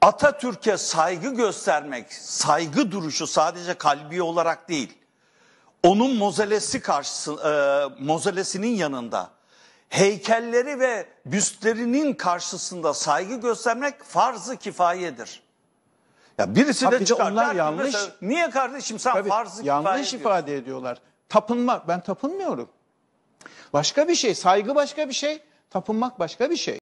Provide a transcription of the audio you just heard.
Atatürk'e saygı göstermek, saygı duruşu sadece kalbi olarak değil, onun mozelesi karşısı, e, mozelesinin yanında heykelleri ve büstlerinin karşısında saygı göstermek farz kifayedir. Ya birisi Tabii de çıkar. Onlar der, yanlış. Mesela, niye kardeşim sen Tabii, farz-ı kifaye Yanlış ifade ediyorlar. Tapınma ben tapınmıyorum. Başka bir şey, saygı başka bir şey, tapınmak başka bir şey.